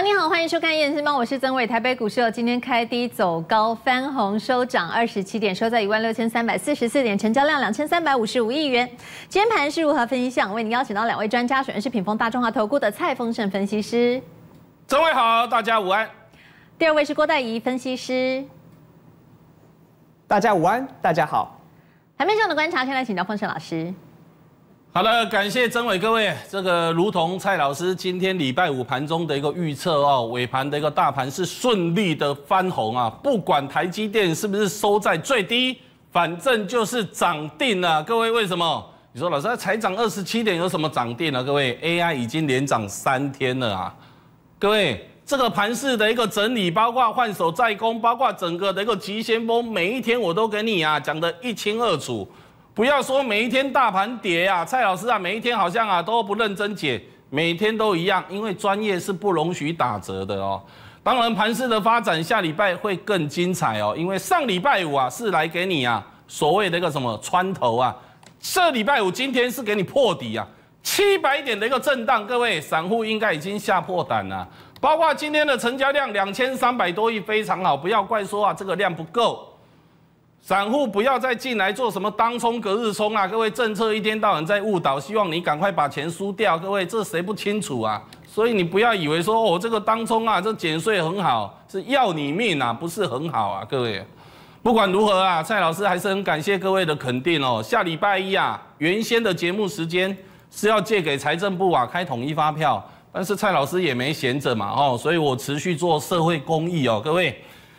你好，欢迎收看《夜市邦》，我是曾伟。台北股市今天开低走高，翻红收涨二十七点，收在一万六千三百四十四点，成交量两千三百五十五亿元。今天盘是如何分析？向为您邀请到两位专家，首先是品峰大中华投顾的蔡丰盛分析师。曾伟好，大家午安。第二位是郭黛仪分析师，大家午安，大家好。台面上的观察，先来请教丰盛老师。好了，感谢曾伟各位。这个如同蔡老师今天礼拜五盘中的一个预测哦，尾盘的一个大盘是顺利的翻红啊。不管台积电是不是收在最低，反正就是涨定了。各位为什么？你说老师才涨二十七点，有什么涨定了？各位，AI 已经连涨三天了啊。各位，这个盘式的一个整理，包括换手再攻，包括整个的一个急先锋，每一天我都给你啊讲得一清二楚。不要说每一天大盘跌啊，蔡老师啊，每一天好像啊都不认真解，每天都一样，因为专业是不容许打折的哦。当然，盘市的发展下礼拜会更精彩哦，因为上礼拜五啊是来给你啊所谓的一个什么穿头啊，这礼拜五今天是给你破底啊，七百点的一个震荡，各位散户应该已经吓破胆了。包括今天的成交量两千三百多亿，非常好，不要怪说啊这个量不够。散户不要再进来做什么当冲隔日冲啊！各位政策一天到晚在误导，希望你赶快把钱输掉。各位这谁不清楚啊？所以你不要以为说哦这个当冲啊，这减税很好，是要你命啊，不是很好啊！各位，不管如何啊，蔡老师还是很感谢各位的肯定哦。下礼拜一啊，原先的节目时间是要借给财政部啊开统一发票，但是蔡老师也没闲着嘛哦，所以我持续做社会公益哦，各位。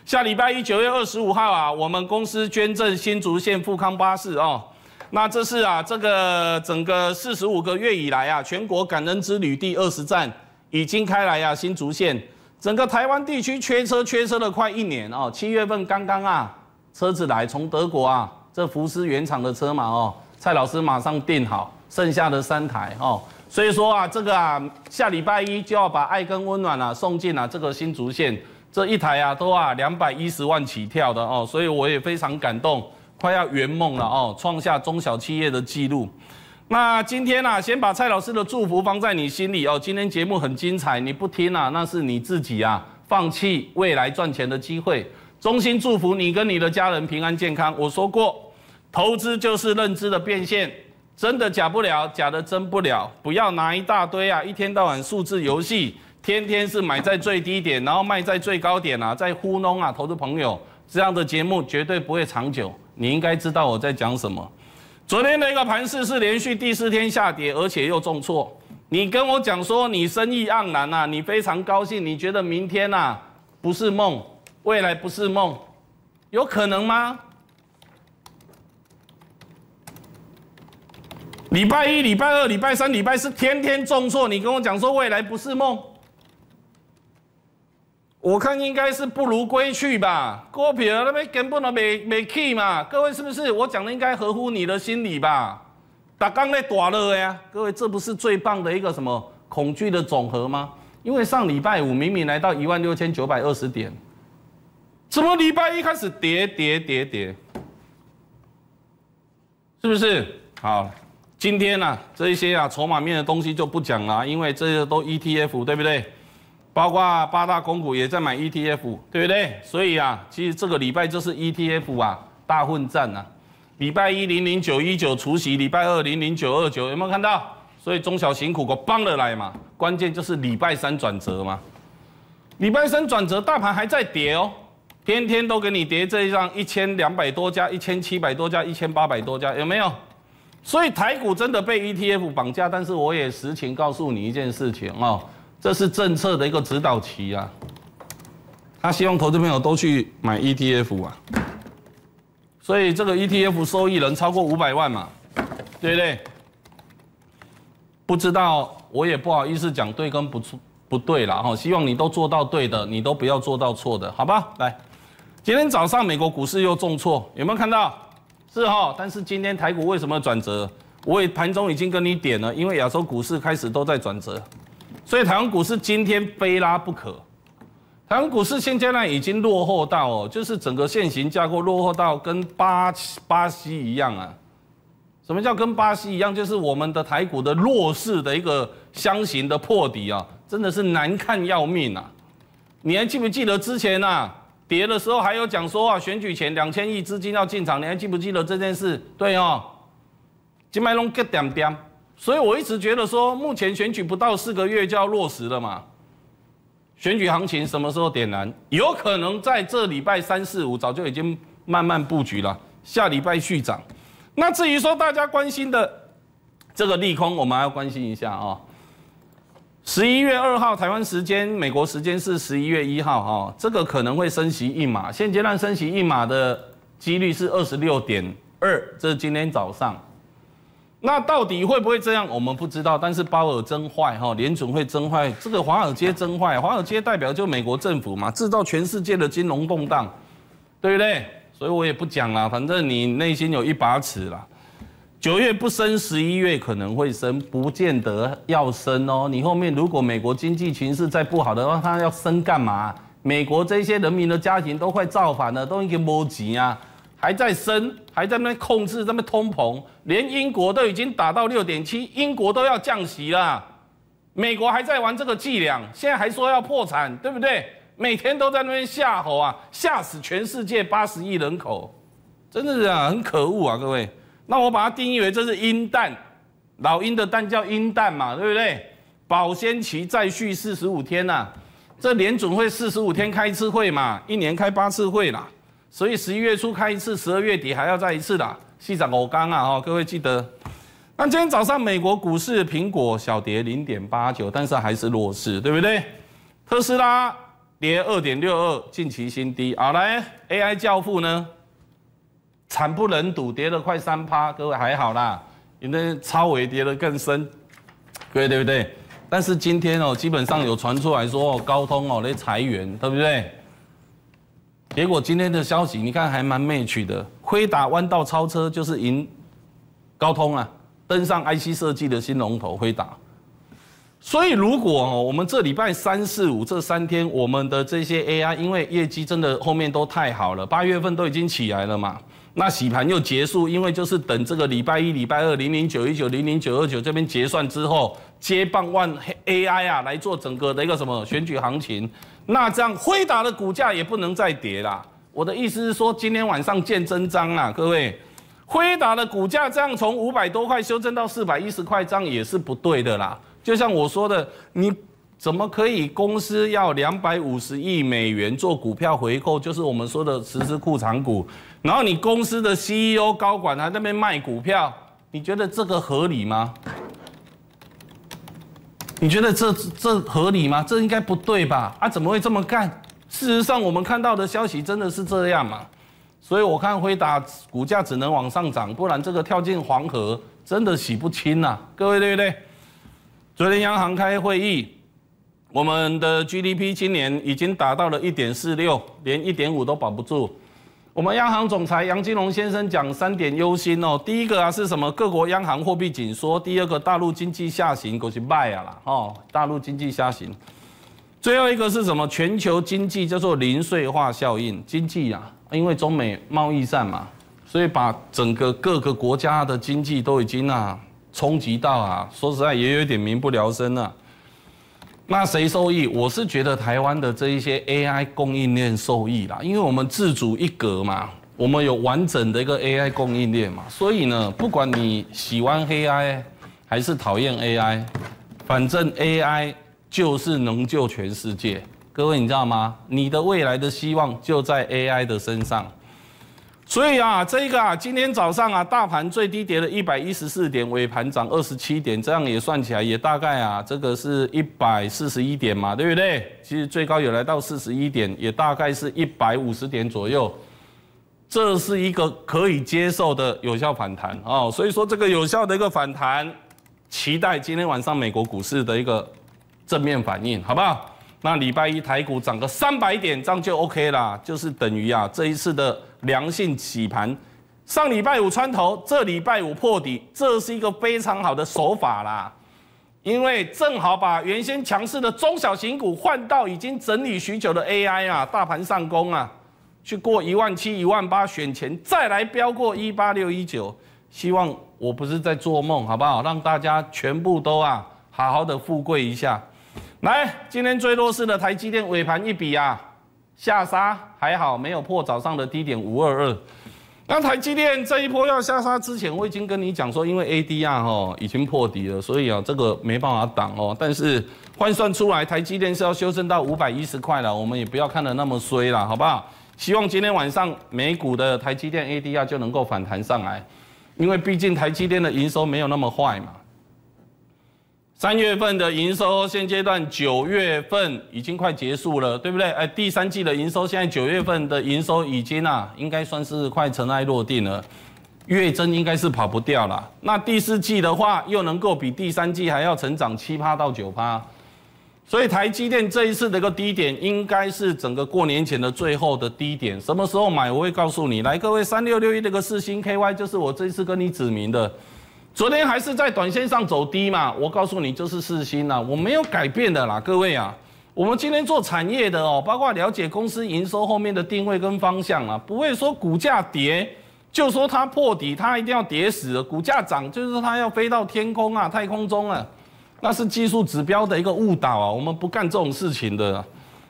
下礼拜一九月二十五号啊，我们公司捐赠新竹县富康巴士哦。那这是啊，这个整个四十五个月以来啊，全国感恩之旅第二十站已经开来啊，新竹县整个台湾地区缺车缺车了快一年哦。七月份刚刚啊车子来从德国啊这福斯原厂的车嘛哦，蔡老师马上订好，剩下的三台哦，所以说啊这个啊下礼拜一就要把爱跟温暖啊送进了这个新竹县。这一台啊，都啊，两百一十万起跳的哦，所以我也非常感动，快要圆梦了哦，创下中小企业的记录。那今天啊，先把蔡老师的祝福放在你心里哦。今天节目很精彩，你不听啊，那是你自己啊，放弃未来赚钱的机会。衷心祝福你跟你的家人平安健康。我说过，投资就是认知的变现，真的假不了，假的真不了。不要拿一大堆啊，一天到晚数字游戏。天天是买在最低点，然后卖在最高点啊，在糊弄啊，投资朋友这样的节目绝对不会长久。你应该知道我在讲什么。昨天那个盘市是连续第四天下跌，而且又重挫。你跟我讲说你生意盎然啊，你非常高兴，你觉得明天啊不是梦，未来不是梦，有可能吗？礼拜一、礼拜二、礼拜三、礼拜四，天天重挫，你跟我讲说未来不是梦。我看应该是不如归去吧，股票那边根本没没气嘛。各位是不是？我讲的应该合乎你的心理吧？大刚在打了呀，各位，这不是最棒的一个什么恐惧的总和吗？因为上礼拜五明明来到一万六千九百二十点，怎么礼拜一开始跌跌跌跌？是不是？好，今天呢，这一些啊，筹码面的东西就不讲了，因为这些都 ETF，对不对？包括八大公股也在买 ETF，对不对？所以啊，其实这个礼拜就是 ETF 啊大混战啊。礼拜一零零九一九除夕，礼拜二零零九二九有没有看到？所以中小型股股帮了来嘛？关键就是礼拜三转折嘛。礼拜三转折，大盘还在跌哦，天天都给你跌，这一涨一千两百多家，一千七百多家，一千八百多家有没有？所以台股真的被 ETF 绑架，但是我也实情告诉你一件事情哦。这是政策的一个指导期啊，他希望投资朋友都去买 ETF 啊，所以这个 ETF 收益能超过五百万嘛，对不对？不知道，我也不好意思讲对跟不错不对了哈，希望你都做到对的，你都不要做到错的，好吧？来，今天早上美国股市又重挫，有没有看到？是哈，但是今天台股为什么转折？我也盘中已经跟你点了，因为亚洲股市开始都在转折。所以台湾股市今天非拉不可，台湾股市现在呢已经落后到哦，就是整个现行架构落后到跟巴巴西一样啊。什么叫跟巴西一样？就是我们的台股的弱势的一个箱型的破底啊，真的是难看要命啊！你还记不记得之前呐跌的时候还有讲说啊选举前两千亿资金要进场，你还记不记得这件事？对哦，今麦隆结点点。所以我一直觉得说，目前选举不到四个月就要落实了嘛，选举行情什么时候点燃？有可能在这礼拜三四五早就已经慢慢布局了，下礼拜续涨。那至于说大家关心的这个利空，我们还要关心一下啊。十一月二号台湾时间，美国时间是十一月一号哈，这个可能会升息一码，现阶段升息一码的几率是二十六点二，这是今天早上。那到底会不会这样？我们不知道，但是鲍尔真坏哈，联准会真坏，这个华尔街真坏。华尔街代表就美国政府嘛，制造全世界的金融动荡，对不对？所以我也不讲了，反正你内心有一把尺啦。九月不升，十一月可能会升，不见得要升哦。你后面如果美国经济形势再不好的话，他要升干嘛？美国这些人民的家庭都快造反了，都已经没钱啊。还在升，还在那控制，那么通膨，连英国都已经打到六点七，英国都要降息啦。美国还在玩这个伎俩，现在还说要破产，对不对？每天都在那边吓唬啊，吓死全世界八十亿人口，真的是啊，很可恶啊，各位。那我把它定义为这是鹰蛋，老鹰的蛋叫鹰蛋嘛，对不对？保鲜期再续四十五天呐，这联准会四十五天开一次会嘛，一年开八次会啦。所以十一月初开一次，十二月底还要再一次啦。细讲欧刚啊，哈，各位记得。那今天早上美国股市，苹果小跌零点八九，但是还是弱势，对不对？特斯拉跌二点六二，近期新低。好，来 AI 教父呢，惨不忍睹，跌了快三趴。各位还好啦，你那超伟跌得更深。各位对不对？但是今天哦，基本上有传出来说，哦，高通哦在裁员，对不对？结果今天的消息，你看还蛮 match 的，辉达弯道超车，就是赢高通啊，登上 IC 设计的新龙头辉达。所以如果我们这礼拜三四五这三天，我们的这些 AI 因为业绩真的后面都太好了，八月份都已经起来了嘛。那洗盘又结束，因为就是等这个礼拜一、礼拜二零零九一九零零九二九这边结算之后，接棒万黑 AI 啊来做整个的一个什么选举行情。那这样辉达的股价也不能再跌啦。我的意思是说，今天晚上见真章啦，各位。辉达的股价这样从五百多块修正到四百一十块，这样也是不对的啦。就像我说的，你。怎么可以？公司要两百五十亿美元做股票回购，就是我们说的实施库藏股，然后你公司的 CEO 高管还在那边卖股票，你觉得这个合理吗？你觉得这这合理吗？这应该不对吧？啊，怎么会这么干？事实上，我们看到的消息真的是这样嘛？所以我看辉达股价只能往上涨，不然这个跳进黄河真的洗不清了。各位对不对？昨天央行开会议。我们的 GDP 今年已经达到了一点四六，连一点五都保不住。我们央行总裁杨金龙先生讲三点忧心哦，第一个啊是什么？各国央行货币紧缩。第二个，大陆经济下行，过是卖啊啦，哦，大陆经济下行。最后一个是什么？全球经济叫做零碎化效应，经济啊，因为中美贸易战嘛，所以把整个各个国家的经济都已经啊冲击到啊，说实在也有点民不聊生了。那谁受益？我是觉得台湾的这一些 AI 供应链受益啦，因为我们自主一格嘛，我们有完整的一个 AI 供应链嘛，所以呢，不管你喜欢 AI 还是讨厌 AI，反正 AI 就是能救全世界。各位你知道吗？你的未来的希望就在 AI 的身上。所以啊，这个啊，今天早上啊，大盘最低跌了一百一十四点，尾盘涨二十七点，这样也算起来也大概啊，这个是一百四十一点嘛，对不对？其实最高有来到四十一点，也大概是一百五十点左右，这是一个可以接受的有效反弹哦。所以说这个有效的一个反弹，期待今天晚上美国股市的一个正面反应，好不好？那礼拜一台股涨个三百点，这样就 OK 啦，就是等于啊，这一次的。良性洗盘，上礼拜五穿头，这礼拜五破底，这是一个非常好的手法啦，因为正好把原先强势的中小型股换到已经整理许久的 AI 啊，大盘上攻啊，去过一万七、一万八选前，再来飙过一八六一九，希望我不是在做梦，好不好？让大家全部都啊，好好的富贵一下。来，今天最弱势的台积电尾盘一比啊。下杀还好没有破早上的低点五二二，那台积电这一波要下杀之前，我已经跟你讲说，因为 ADR 哦已经破底了，所以啊这个没办法挡哦。但是换算出来，台积电是要修正到五百一十块了，我们也不要看的那么衰啦，好不好？希望今天晚上美股的台积电 ADR 就能够反弹上来，因为毕竟台积电的营收没有那么坏嘛。三月份的营收，现阶段九月份已经快结束了，对不对？哎，第三季的营收，现在九月份的营收已经啊，应该算是快尘埃落定了，月增应该是跑不掉了。那第四季的话，又能够比第三季还要成长七趴到九趴，所以台积电这一次的一个低点，应该是整个过年前的最后的低点。什么时候买，我会告诉你。来，各位，三六六一这个四星 KY，就是我这次跟你指明的。昨天还是在短线上走低嘛？我告诉你，就是四星了，我没有改变的啦，各位啊，我们今天做产业的哦，包括了解公司营收后面的定位跟方向啊，不会说股价跌就说它破底，它一定要跌死；股价涨就是它要飞到天空啊，太空中了，那是技术指标的一个误导啊，我们不干这种事情的。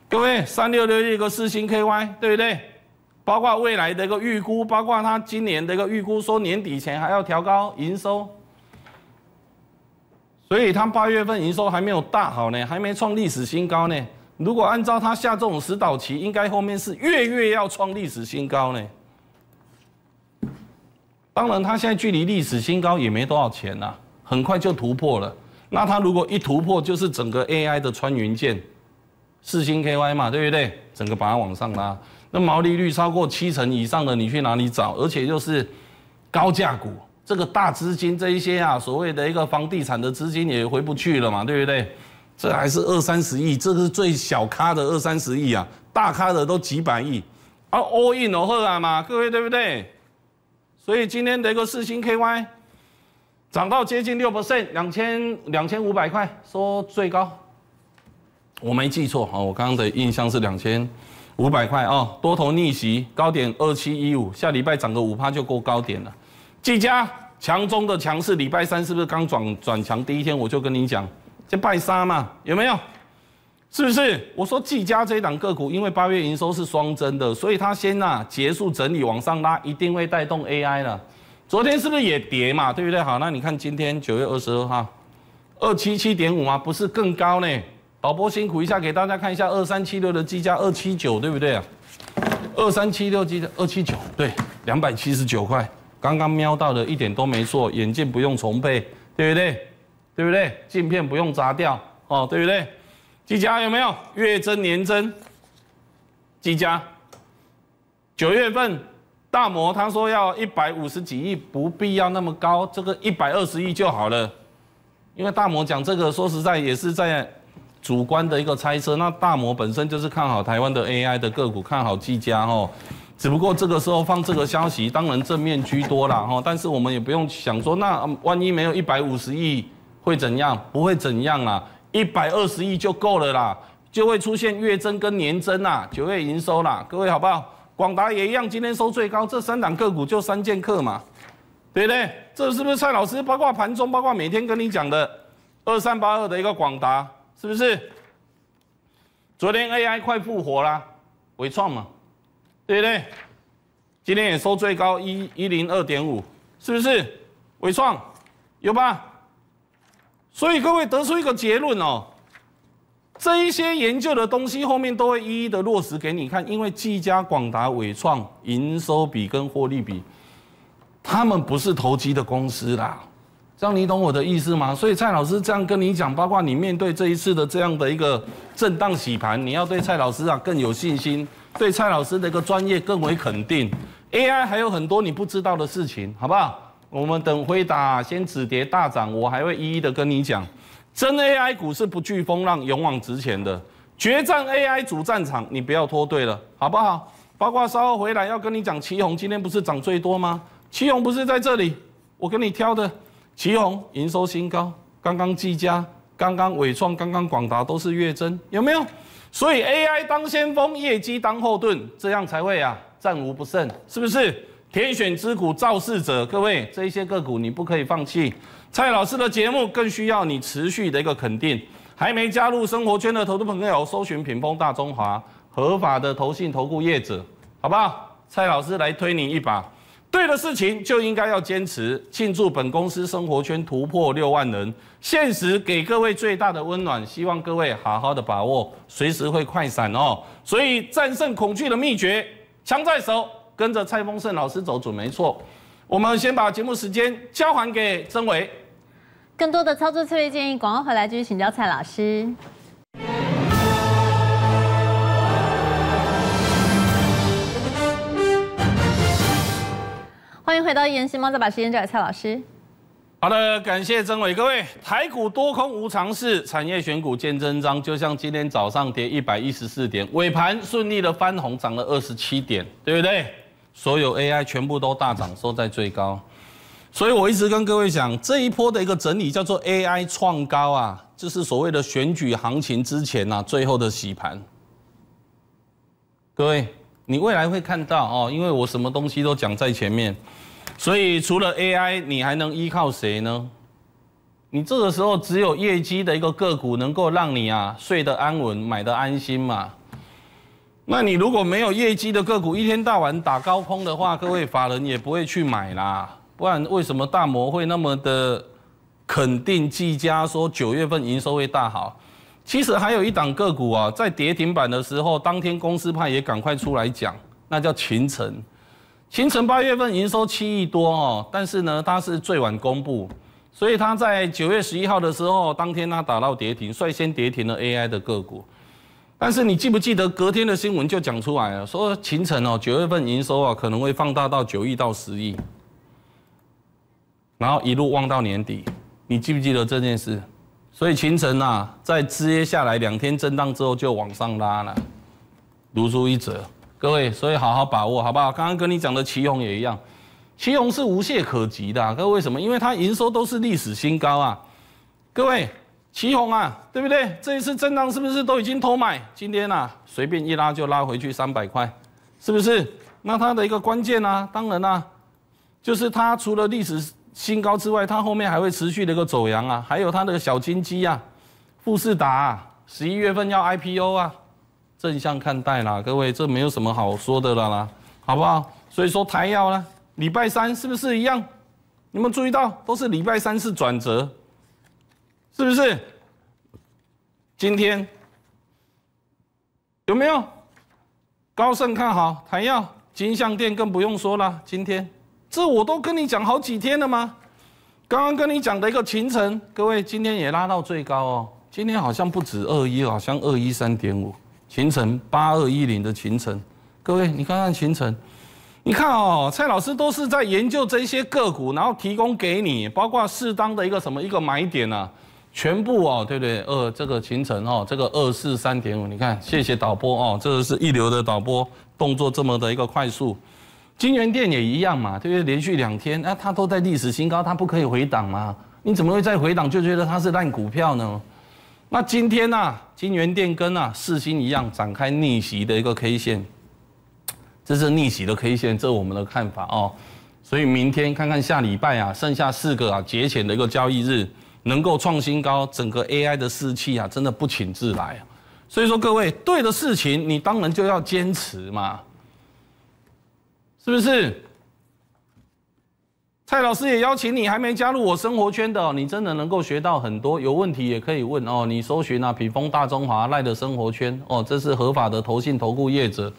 各位，三六六一个四星 KY，对不对？包括未来的一个预估，包括它今年的一个预估说年底前还要调高营收。所以它八月份营收还没有大好呢，还没创历史新高呢。如果按照它下这种十导棋，应该后面是月月要创历史新高呢。当然，它现在距离历史新高也没多少钱了，很快就突破了。那它如果一突破，就是整个 AI 的穿云箭，四星 KY 嘛，对不对？整个把它往上拉，那毛利率超过七成以上的你去哪里找？而且又是高价股。这个大资金这一些啊，所谓的一个房地产的资金也回不去了嘛，对不对？这还是二三十亿，这是最小咖的二三十亿啊，大咖的都几百亿，啊，all in 哦，后嘛，各位对不对？所以今天的一个四星 KY，涨到接近六 percent，两千两千五百块，说最高，我没记错啊，我刚刚的印象是两千五百块啊，多头逆袭高点二七一五，下礼拜涨个五趴就够高点了。技嘉强中的强势，礼拜三是不是刚转转强第一天？我就跟你讲，先拜杀嘛，有没有？是不是？我说技嘉这一档个股，因为八月营收是双增的，所以它先呐结束整理往上拉，一定会带动 AI 了。昨天是不是也跌嘛？对不对？好，那你看今天九月二十二号，二七七点五嘛，不是更高呢？导播辛苦一下，给大家看一下二三七六的技嘉，二七九，对不对啊？二三七六 G 的二七九，对，两百七十九块。刚刚瞄到的，一点都没错，眼镜不用重配，对不对？对不对？镜片不用砸掉哦，对不对？技嘉有没有月增年增？技嘉九月份大摩他说要一百五十几亿，不必要那么高，这个一百二十亿就好了。因为大摩讲这个，说实在也是在主观的一个猜测。那大摩本身就是看好台湾的 AI 的个股，看好技嘉哦。只不过这个时候放这个消息，当然正面居多啦，哈！但是我们也不用想说，那万一没有一百五十亿会怎样？不会怎样啦，一百二十亿就够了啦，就会出现月增跟年增啦，九月已收啦，各位好不好？广达也一样，今天收最高，这三档个股就三剑客嘛，对不对？这是不是蔡老师八卦盘中，八卦每天跟你讲的二三八二的一个广达，是不是？昨天 AI 快复活啦，伟创嘛。对不对？今天也收最高一一零二点五，是不是？伟创有吧？所以各位得出一个结论哦，这一些研究的东西后面都会一一的落实给你看，因为技嘉、广达、伟创营收比跟获利比，他们不是投机的公司啦，这样你懂我的意思吗？所以蔡老师这样跟你讲，包括你面对这一次的这样的一个震荡洗盘，你要对蔡老师啊更有信心。对蔡老师的一个专业更为肯定，AI 还有很多你不知道的事情，好不好？我们等回答，先止跌大涨，我还会一一的跟你讲。真 AI 股是不惧风浪、勇往直前的，决战 AI 主战场，你不要脱队了，好不好？八卦稍后回来要跟你讲，祁宏今天不是涨最多吗？祁宏不是在这里，我跟你挑的，祁宏营收新高，刚刚技嘉，刚刚伟创，刚刚广达都是月增，有没有？所以 AI 当先锋，业绩当后盾，这样才会啊战无不胜，是不是？天选之股，造势者，各位，这些个股你不可以放弃。蔡老师的节目更需要你持续的一个肯定。还没加入生活圈的投资朋友，搜寻屏风大中华，合法的投信、投顾、业者，好不好？蔡老师来推你一把。对的事情就应该要坚持。庆祝本公司生活圈突破六万人，现实给各位最大的温暖，希望各位好好的把握，随时会快闪哦。所以战胜恐惧的秘诀，枪在手，跟着蔡丰盛老师走准没错。我们先把节目时间交还给曾伟，更多的操作策略建议，广快回来继续请教蔡老师。欢迎回到一人新猫，再把时间交给蔡老师。好的，感谢曾伟，各位。台股多空无常事，产业选股见真章。就像今天早上跌一百一十四点，尾盘顺利的翻红，涨了二十七点，对不对？所有 AI 全部都大涨，收在最高。所以我一直跟各位讲，这一波的一个整理叫做 AI 创高啊，就是所谓的选举行情之前啊，最后的洗盘。各位。你未来会看到哦，因为我什么东西都讲在前面，所以除了 AI，你还能依靠谁呢？你这个时候只有业绩的一个个股能够让你啊睡得安稳、买得安心嘛。那你如果没有业绩的个股，一天到晚打高空的话，各位法人也不会去买啦。不然为什么大摩会那么的肯定绩家说九月份营收会大好？其实还有一档个股啊，在跌停板的时候，当天公司派也赶快出来讲，那叫秦城。秦城八月份营收七亿多哦，但是呢，它是最晚公布，所以它在九月十一号的时候，当天它打到跌停，率先跌停了 AI 的个股。但是你记不记得隔天的新闻就讲出来了，说秦城哦，九月份营收啊可能会放大到九亿到十亿，然后一路旺到年底，你记不记得这件事？所以清晨啊，在接下来两天震荡之后，就往上拉了，如出一辙。各位，所以好好把握，好不好？刚刚跟你讲的旗宏也一样，旗宏是无懈可击的。各位为什么？因为它营收都是历史新高啊。各位，旗宏啊，对不对？这一次震荡是不是都已经偷买？今天啊，随便一拉就拉回去三百块，是不是？那它的一个关键呢，当然啊，就是它除了历史。新高之外，它后面还会持续的一个走阳啊，还有它那个小金鸡啊，富士达十一月份要 IPO 啊，正向看待啦，各位这没有什么好说的了啦，好不好？所以说台药呢，礼拜三是不是一样？你们注意到都是礼拜三是转折，是不是？今天有没有高盛看好台药金相电更不用说了，今天。这我都跟你讲好几天了吗？刚刚跟你讲的一个秦城，各位今天也拉到最高哦。今天好像不止二一，好像二一三点五，秦城八二一零的秦城，各位你看看秦城，你看哦，蔡老师都是在研究这些个股，然后提供给你，包括适当的一个什么一个买点啊，全部哦，对不对？二这个秦城哦，这个二四三点五，你看，谢谢导播哦，这个是一流的导播，动作这么的一个快速。金源店也一样嘛，因为连续两天啊，它都在历史新高，它不可以回档吗？你怎么会再回档，就觉得它是烂股票呢？那今天呢，金源店跟啊四星一样展开逆袭的一个 K 线，这是逆袭的 K 线，这是我们的看法哦。所以明天看看下礼拜啊，剩下四个啊节前的一个交易日能够创新高，整个 AI 的士气啊真的不请自来。所以说各位，对的事情你当然就要坚持嘛。是不是？蔡老师也邀请你，还没加入我生活圈的，你真的能够学到很多，有问题也可以问哦。你搜寻啊，匹峰大中华赖的生活圈哦，这是合法的投信投顾业者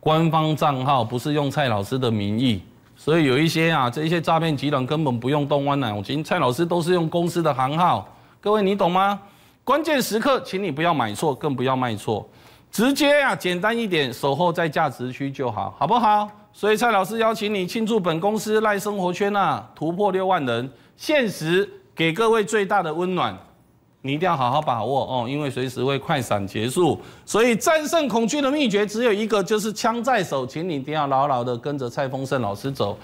官方账号，不是用蔡老师的名义，所以有一些啊，这一些诈骗集团根本不用动弯脑筋，蔡老师都是用公司的行号。各位你懂吗？关键时刻，请你不要买错，更不要卖错。直接啊，简单一点，守候在价值区就好，好不好？所以蔡老师邀请你庆祝本公司赖生活圈啊突破六万人，限时给各位最大的温暖，你一定要好好把握哦，因为随时会快闪结束。所以战胜恐惧的秘诀只有一个，就是枪在手，请你一定要牢牢的跟着蔡峰盛老师走，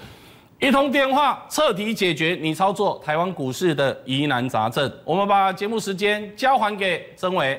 一通电话彻底解决你操作台湾股市的疑难杂症。我们把节目时间交还给曾伟。